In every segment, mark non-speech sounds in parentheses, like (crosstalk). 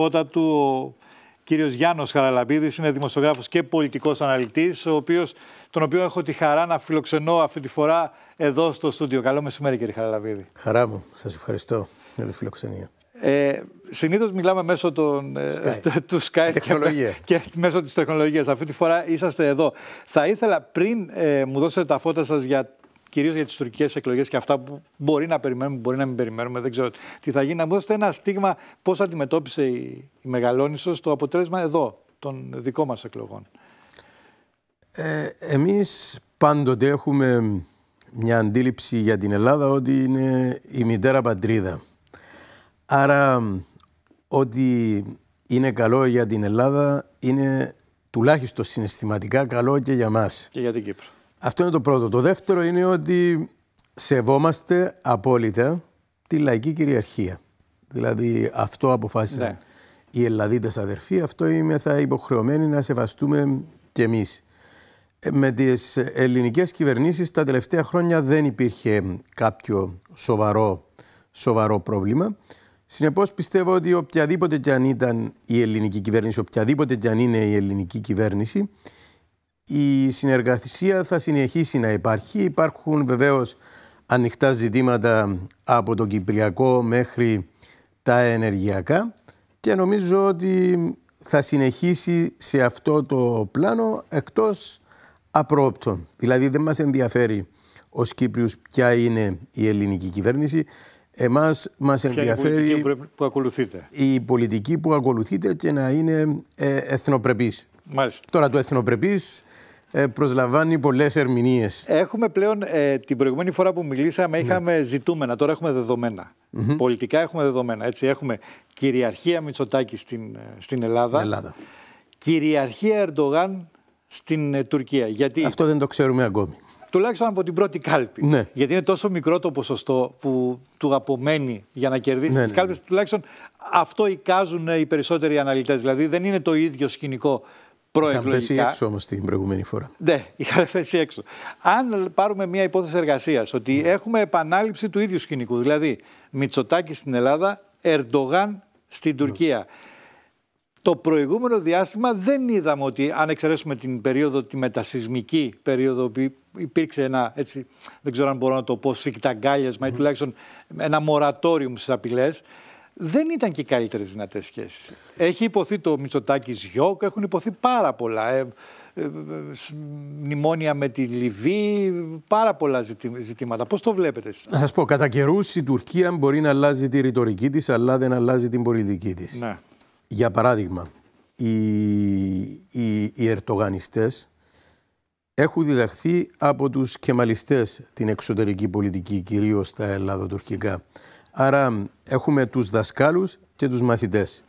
φώτα του ο κύριος Γιάννος Χαραλαμπίδης, είναι δημοσιογράφος και πολιτικός αναλυτής, ο οποίος, τον οποίο έχω τη χαρά να φιλοξενώ αυτή τη φορά εδώ στο στούντιο. Καλό μεσημέρι κύριε Χαραλαμπίδη. Χαρά μου, σας ευχαριστώ για τη φιλοξενία. Ε, Συνήθως μιλάμε μέσω των, ε, Sky. (laughs) του Skype και, (laughs) και, μέσω της τεχνολογίας. Αυτή τη φορά είσαστε εδώ. Θα ήθελα πριν ε, μου δώσετε τα φώτα σας για κυρίως για τις τουρκικές εκλογές και αυτά που μπορεί να περιμένουμε, μπορεί να μην περιμένουμε, δεν ξέρω τι θα γίνει. Να μου δώσετε ένα στίγμα πώς αντιμετώπισε η Μεγαλόνισος το αποτέλεσμα εδώ των δικών μας εκλογών. Ε, εμείς πάντοτε έχουμε μια αντίληψη για την Ελλάδα ότι είναι η μητέρα πατρίδα. Άρα ότι είναι καλό για την Ελλάδα είναι τουλάχιστον συναισθηματικά καλό και για μας. Και για την Κύπρο. Αυτό είναι το πρώτο. Το δεύτερο είναι ότι σεβόμαστε απόλυτα τη λαϊκή κυριαρχία. Δηλαδή αυτό αποφάσισαν ναι. οι Ελλαδίτες αδερφοί, αυτό είμαι θα υποχρεωμένοι να σεβαστούμε κι εμείς. Ε, με τις ελληνικές κυβερνήσεις τα τελευταία χρόνια δεν υπήρχε κάποιο σοβαρό, σοβαρό πρόβλημα. Συνεπώς πιστεύω ότι οποιαδήποτε κι αν ήταν η ελληνική κυβέρνηση, οποιαδήποτε κι αν είναι η ελληνική κυβέρνηση, η συνεργασία θα συνεχίσει να υπάρχει. Υπάρχουν βεβαίως ανοιχτά ζητήματα από το Κυπριακό μέχρι τα ενεργειακά και νομίζω ότι θα συνεχίσει σε αυτό το πλάνο εκτός απρόπτων. Δηλαδή δεν μας ενδιαφέρει ως Κύπριους ποια είναι η ελληνική κυβέρνηση. Εμάς μας ενδιαφέρει η πολιτική που ακολουθείτε, η πολιτική που ακολουθείτε και να είναι ε, εθνοπρεπής. Μάλιστα. Τώρα το εθνοπρεπής ε, προσλαμβάνει πολλές ερμηνείες. Έχουμε πλέον. Ε, την προηγούμενη φορά που μιλήσαμε, ναι. είχαμε ζητούμενα. Τώρα έχουμε δεδομένα. Πολιτικά έχουμε δεδομένα. Έτσι. Έχουμε κυριαρχία Μητσοτάκη στην, ε, στην Ελλάδα. Ελλάδα. Κυριαρχία Ερντογάν στην Τουρκία. Γιατί... Αυτό δεν το ξέρουμε ακόμη. Τουλάχιστον από την πρώτη κάλπη. Ναι. Γιατί είναι τόσο μικρό το ποσοστό που του απομένει για να κερδίσει ναι, τις ναι, κάλπες. Τουλάχιστον αυτό εικάζουν οι περισσότεροι αναλυτές. Δηλαδή δεν είναι το ίδιο σκηνικό προεκλογικά. πέσει έξω όμως την προηγούμενη φορά. Ναι, είχαν πέσει έξω. Αν πάρουμε μια υπόθεση εργασίας ότι ναι. έχουμε επανάληψη του ίδιου σκηνικού, δηλαδή Μητσοτάκη στην Ελλάδα, Ερντογάν στην ναι. Τουρκία. Το προηγούμενο διάστημα δεν είδαμε ότι, αν εξαιρέσουμε την περίοδο, τη μετασυσμική περίοδο, που υπήρξε ένα, έτσι, δεν ξέρω αν μπορώ να το πω, σφιχταγκάλιασμα ή ναι. τουλάχιστον ένα μορατόριο στις απειλές, δεν ήταν και οι καλύτερες δυνατές σχέσεις. Έχει υποθεί το Μητσοτάκης Γιώκ, έχουν υποθεί πάρα πολλά. Ε, ε μνημόνια με τη Λιβύη, πάρα πολλά ζητήματα. Πώς το βλέπετε εσείς? Να πω, κατά καιρούς η Τουρκία μπορεί να αλλάζει τη ρητορική της, αλλά δεν αλλάζει την πολιτική της. Ναι. Για παράδειγμα, οι, οι, ερτογανιστές έχουν διδαχθεί από τους κεμαλιστές την εξωτερική πολιτική, κυρίως τα Ελλάδο-τουρκικά. Άρα έχουμε τους δασκάλους και τους μαθητές.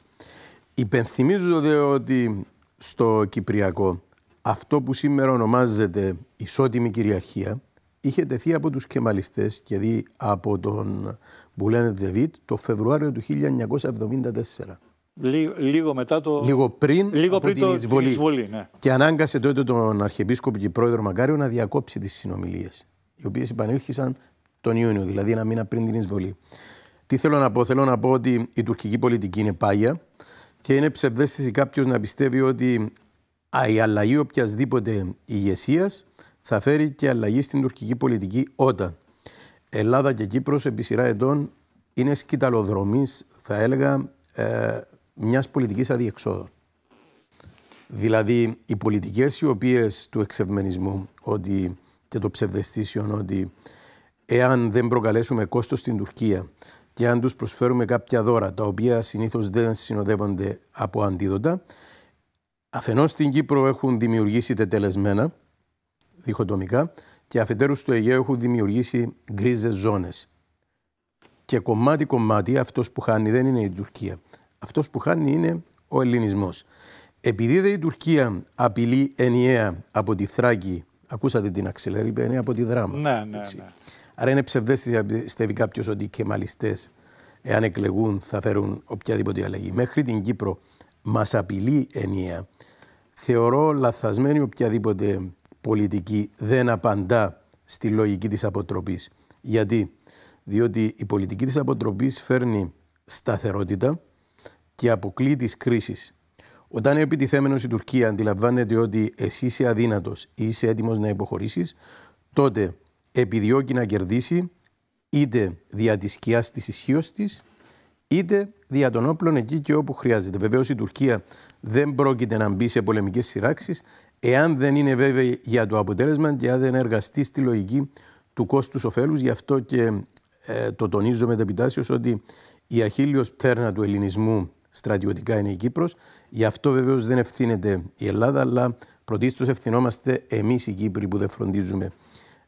Υπενθυμίζω ότι στο Κυπριακό αυτό που σήμερα ονομάζεται ισότιμη κυριαρχία είχε τεθεί από τους κεμαλιστές και δει από τον Μπουλέν Τζεβίτ το Φεβρουάριο του 1974. Λίγο, μετά το. Λίγο πριν, λίγο πριν την το... εισβολή. ναι. Και ανάγκασε τότε τον Αρχιεπίσκοπο και πρόεδρο Μακάριο να διακόψει τις συνομιλίες, οι οποίες επανέρχησαν τον Ιούνιο, δηλαδή ένα μήνα πριν την εισβολή. Τι θέλω να πω, θέλω να πω ότι η τουρκική πολιτική είναι πάγια και είναι ψευδέστηση κάποιος να πιστεύει ότι η αλλαγή οποιασδήποτε ηγεσίας θα φέρει και αλλαγή στην τουρκική πολιτική όταν Ελλάδα και Κύπρος επί σειρά ετών είναι σκηταλοδρομής, θα έλεγα, ε, μιας πολιτικής αδιεξόδου. Δηλαδή, οι πολιτικές οι οποίες του εξευμενισμού ότι, και των ψευδεστήσεων ότι εάν δεν προκαλέσουμε κόστος στην Τουρκία και αν τους προσφέρουμε κάποια δώρα, τα οποία συνήθως δεν συνοδεύονται από αντίδοτα, αφενός στην Κύπρο έχουν δημιουργήσει τετελεσμένα, διχοτομικά, και αφετέρου στο Αιγαίο έχουν δημιουργήσει γκρίζες ζώνες. Και κομμάτι-κομμάτι αυτός που χάνει δεν είναι η Τουρκία. Αυτός που χάνει είναι ο ελληνισμός. Επειδή δε η Τουρκία απειλεί ενιαία από τη Θράκη, ακούσατε την Αξιλέρη, είπε, από τη Δράμα. Ναι, ναι, ναι. Άρα είναι ψευδέστηση να πιστεύει κάποιος ότι οι κεμαλιστέ, εάν εκλεγούν, θα φέρουν οποιαδήποτε αλλαγή. Μέχρι την Κύπρο μας απειλεί ενιαία. Θεωρώ λαθασμένη οποιαδήποτε πολιτική δεν απαντά στη λογική της αποτροπής. Γιατί, διότι η πολιτική της αποτροπής φέρνει σταθερότητα και αποκλεί τις κρίσεις. Όταν επιτιθέμενος η Τουρκία αντιλαμβάνεται ότι εσύ είσαι αδύνατος ή είσαι έτοιμος να υποχωρήσεις, τότε επιδιώκει να κερδίσει είτε δια της σκιάς της ισχύως της είτε δια των όπλων εκεί και όπου χρειάζεται. Βεβαίως η Τουρκία δεν πρόκειται να μπει σε πολεμικές σειράξεις, εάν δεν είναι βέβαιη για το αποτέλεσμα και αν δεν εργαστεί στη λογική του κόστους ωφέλους. Γι' αυτό και ε, το τονίζω με μεταπιτάσεω ότι η αχίλιος πτέρνα του ελληνισμού στρατιωτικά είναι η Κύπρος. Γι' αυτό βεβαίως δεν ευθύνεται η Ελλάδα, αλλά πρωτίστως ευθυνόμαστε εμείς οι Κύπροι που δεν φροντίζουμε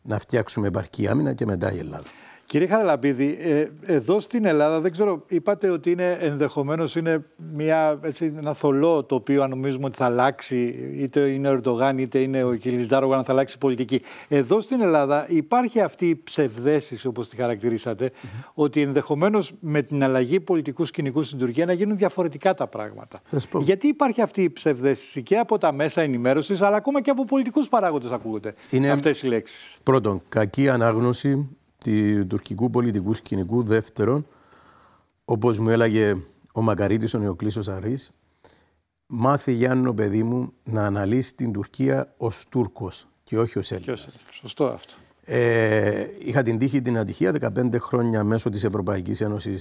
να φτιάξουμε επαρκή άμυνα και μετά η Ελλάδα. Κύριε Χαραλαμπίδη, ε, εδώ στην Ελλάδα δεν ξέρω, είπατε ότι είναι ενδεχομένως είναι μια, έτσι, ένα θολό το οποίο αν νομίζουμε ότι θα αλλάξει, είτε είναι ο Ερντογάν είτε είναι ο Κιλής Ντάρογαν, θα αλλάξει η πολιτική. Εδώ στην Ελλάδα υπάρχει αυτή η ψευδέστηση όπως τη χαρακτηρίσατε, ότι ενδεχομένως με την αλλαγή πολιτικού σκηνικού στην Τουρκία να γίνουν διαφορετικά τα πράγματα. Γιατί υπάρχει αυτή η ψευδέστηση και από τα μέσα ενημέρωσης αλλά ακόμα και από πολιτικούς παράγοντες ακούγονται είναι αυτές οι λέξεις. Πρώτον, κακή ανάγνωση του τουρκικού πολιτικού σκηνικού. Δεύτερον, όπως μου έλεγε ο Μακαρίτης ο Νεοκλήσο Αρή, μάθει Γιάννο, παιδί μου, να αναλύσει την Τουρκία ως Τούρκος και όχι ως Έλληνας. Σωστό αυτό. Ε, είχα την τύχη την ατυχία 15 χρόνια μέσω της Ευρωπαϊκής Ένωσης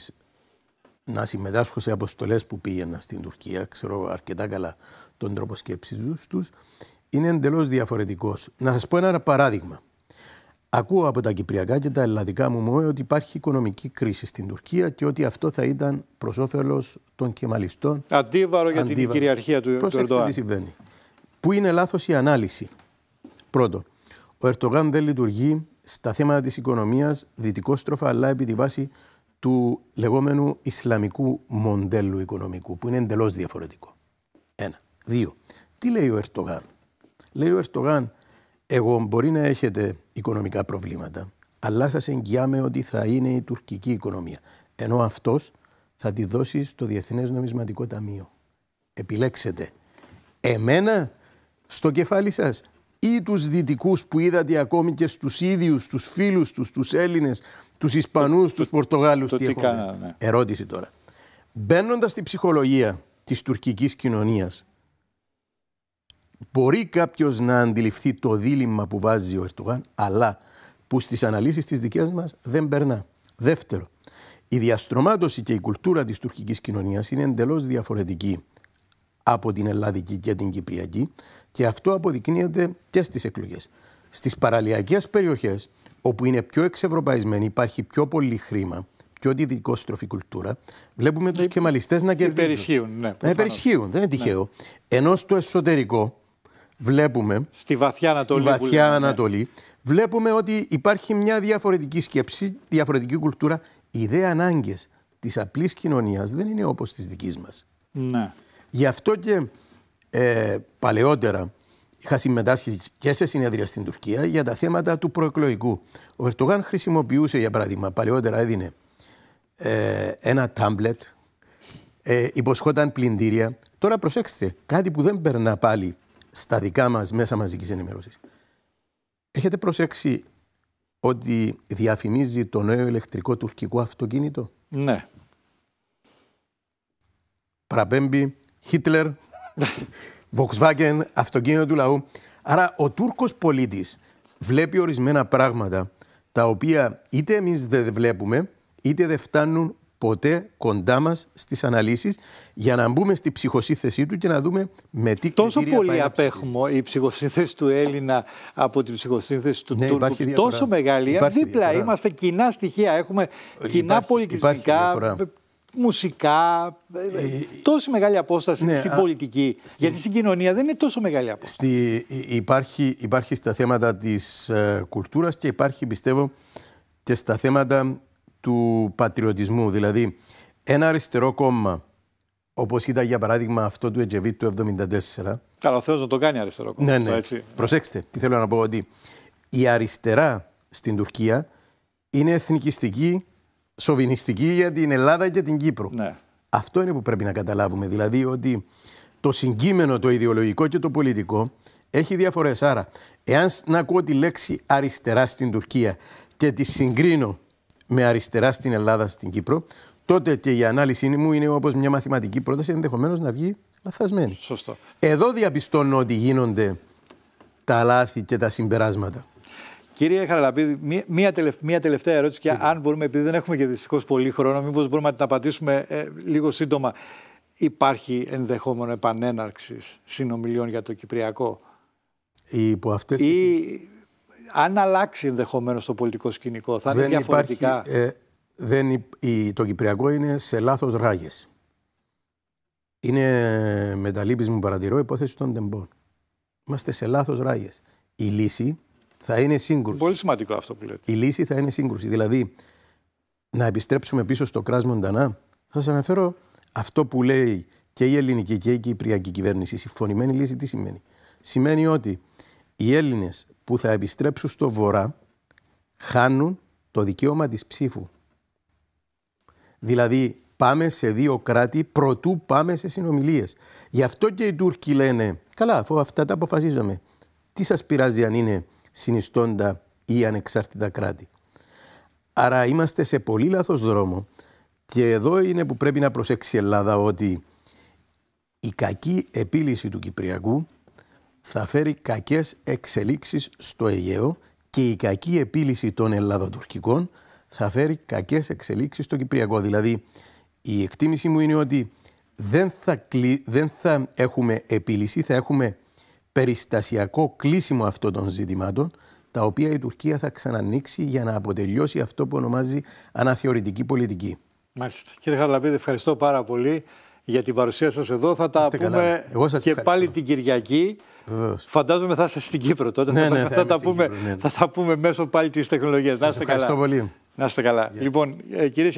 να συμμετάσχω σε αποστολές που πήγαινα στην Τουρκία. Ξέρω αρκετά καλά τον τρόπο σκέψης τους. Είναι εντελώς διαφορετικός. Να σας πω ένα παράδειγμα. Ακούω από τα κυπριακά και τα ελλαδικά μου μόνο ότι υπάρχει οικονομική κρίση στην Τουρκία και ότι αυτό θα ήταν προς όφελος των κεμαλιστών. Αντίβαρο για την κυριαρχία του Ερντογάν. Προσέξτε τι συμβαίνει. Πού είναι λάθος η ανάλυση. Πρώτον, ο Ερντογάν δεν λειτουργεί στα θέματα της οικονομίας δυτικόστροφα, αλλά επί τη βάση του λεγόμενου Ισλαμικού μοντέλου οικονομικού, που είναι εντελώς διαφορετικό. Ένα. Δύο. Πρώτο. ο Ερντογάν. Λέει ο ερτογαν λεει ο ερτογαν εγώ μπορεί να έχετε οικονομικά προβλήματα, αλλά σας εγγυάμαι ότι θα είναι η τουρκική οικονομία. Ενώ αυτός θα τη δώσει στο Διεθνές Νομισματικό Ταμείο. Επιλέξετε εμένα στο κεφάλι σας ή τους δυτικούς που είδατε ακόμη και στους ίδιους, τους φίλους τους, τους Έλληνες, τους Ισπανούς, τους Πορτογάλους. Το τι, ναι. Ερώτηση τώρα. Μπαίνοντας στη ψυχολογία της τουρκικής κοινωνίας Μπορεί κάποιος να αντιληφθεί το δίλημα που βάζει ο Ερτογάν, αλλά που στις αναλύσεις της δικές μας δεν περνά. Δεύτερο, η διαστρωμάτωση και η κουλτούρα της τουρκικής κοινωνίας είναι εντελώς διαφορετική από την ελλαδική και την κυπριακή και αυτό αποδεικνύεται και στις εκλογές. Στις παραλιακές περιοχές, όπου είναι πιο εξευρωπαϊσμένοι, υπάρχει πιο πολύ χρήμα, πιο δυτικό στροφή κουλτούρα, βλέπουμε τους ε, κεμαλιστές να ε, κερδίζουν. Υπερισχύουν, ναι. Ε, δεν είναι τυχαίο. Ναι. Ενώ στο εσωτερικό βλέπουμε. Στη βαθιά Ανατολή. Στη βαθιά ναι. Ανατολή. Βλέπουμε ότι υπάρχει μια διαφορετική σκέψη, διαφορετική κουλτούρα. Οι δε ανάγκες της απλής κοινωνίας δεν είναι όπως της δικής μας. Ναι. Γι' αυτό και ε, παλαιότερα είχα συμμετάσχει και σε συνέδρια στην Τουρκία για τα θέματα του προεκλογικού. Ο Ερτογάν χρησιμοποιούσε, για παράδειγμα, παλαιότερα έδινε ε, ένα τάμπλετ, ε, υποσχόταν πλυντήρια. Τώρα προσέξτε, κάτι που δεν περνά πάλι στα δικά μας μέσα μαζικής ενημερώσεις. Έχετε προσέξει ότι διαφημίζει το νέο ηλεκτρικό τουρκικό αυτοκίνητο. Ναι. Παραπέμπει Χίτλερ, Volkswagen, (laughs) αυτοκίνητο του λαού. Άρα ο Τούρκος πολίτης βλέπει ορισμένα πράγματα τα οποία είτε εμείς δεν βλέπουμε είτε δεν φτάνουν ποτέ κοντά μας στις αναλύσεις για να μπούμε στη ψυχοσύνθεσή του και να δούμε με τι Τόσο πολύ απέχουμε η ψυχοσύνθεση του Έλληνα από την ψυχοσύνθεση του ναι, Τούρκου. Τόσο μεγάλη. Υπάρχει δίπλα είμαστε κοινά στοιχεία. Έχουμε ε, κοινά πολιτισμικά, ε, μουσικά. Ε, τόση μεγάλη απόσταση ναι, στην πολιτική. Στη... Γιατί στην κοινωνία δεν είναι τόσο μεγάλη απόσταση. Στη, υπάρχει, υπάρχει στα θέματα της ε, κουλτούρας και υπάρχει πιστεύω και στα θέματα του πατριωτισμού. Δηλαδή, ένα αριστερό κόμμα, όπως ήταν για παράδειγμα αυτό του Ετζεβίτ του 1974. Καλά, να το κάνει αριστερό κόμμα. Ναι, ναι. Προσέξτε, τι θέλω να πω ότι η αριστερά στην Τουρκία είναι εθνικιστική, σοβινιστική για την Ελλάδα και την Κύπρο. Ναι. Αυτό είναι που πρέπει να καταλάβουμε. Δηλαδή ότι το συγκείμενο, το ιδεολογικό και το πολιτικό έχει διαφορές. Άρα, εάν να ακούω τη λέξη αριστερά στην Τουρκία και τη συγκρίνω με αριστερά στην Ελλάδα, στην Κύπρο, τότε και η ανάλυση μου είναι όπως μια μαθηματική πρόταση ενδεχομένως να βγει λαθασμένη. Σωστό. Εδώ διαπιστώνω ότι γίνονται τα λάθη και τα συμπεράσματα. Κύριε Χαραλαπίδη, μία, τελευταία, μία τελευταία ερώτηση και αν μπορούμε, επειδή δεν έχουμε και δυστυχώς πολύ χρόνο, μήπως μπορούμε να την απαντήσουμε ε, λίγο σύντομα. Υπάρχει ενδεχόμενο επανέναρξης συνομιλιών για το Κυπριακό. Υπό αυτές αν αλλάξει ενδεχομένως το πολιτικό σκηνικό, θα είναι διαφορετικά. Ε, το Κυπριακό είναι σε λάθος ράγες. Είναι με τα λύπης μου παρατηρώ υπόθεση των τεμπών. Είμαστε σε λάθος ράγες. Η λύση θα είναι σύγκρουση. Πολύ σημαντικό αυτό που λέτε. Η λύση θα είναι σύγκρουση. Δηλαδή, να επιστρέψουμε πίσω στο κράσμα Μοντανά. Θα σας αναφέρω αυτό που λέει και η ελληνική και η κυπριακή κυβέρνηση. Η συμφωνημένη λύση τι σημαίνει. Σημαίνει ότι οι Έλληνες που θα επιστρέψουν στο βορρά χάνουν το δικαίωμα της ψήφου. Δηλαδή πάμε σε δύο κράτη προτού πάμε σε συνομιλίες. Γι' αυτό και οι Τούρκοι λένε καλά αφού αυτά τα αποφασίζαμε. Τι σας πειράζει αν είναι συνιστόντα ή ανεξάρτητα κράτη. Άρα είμαστε σε πολύ λάθος δρόμο και εδώ είναι που πρέπει να προσέξει η Ελλάδα ότι η κακή επίλυση του Κυπριακού θα φέρει κακές εξελίξεις στο Αιγαίο και η κακή επίλυση των ελλαδοτουρκικών θα φέρει κακές εξελίξεις στο Κυπριακό. Δηλαδή, η εκτίμηση μου είναι ότι δεν θα, δεν θα έχουμε επίλυση, θα έχουμε περιστασιακό κλείσιμο αυτών των ζητημάτων, τα οποία η Τουρκία θα ξανανοίξει για να αποτελειώσει αυτό που ονομάζει αναθεωρητική πολιτική. Μάλιστα. Κύριε Χαλαπίδη, ευχαριστώ πάρα πολύ για την παρουσία σας εδώ. Θα τα πούμε και πάλι την Κυριακή. Βεβαίως. Φαντάζομαι θα είσαι στην Κύπρο τότε. Ναι, ναι, θα, θα, τα πούμε, ναι, ναι. θα τα πούμε μέσω πάλι της τεχνολογίας. Να είστε καλά. Πολύ. Να είστε καλά. Yeah. Λοιπόν, ε, κυρίες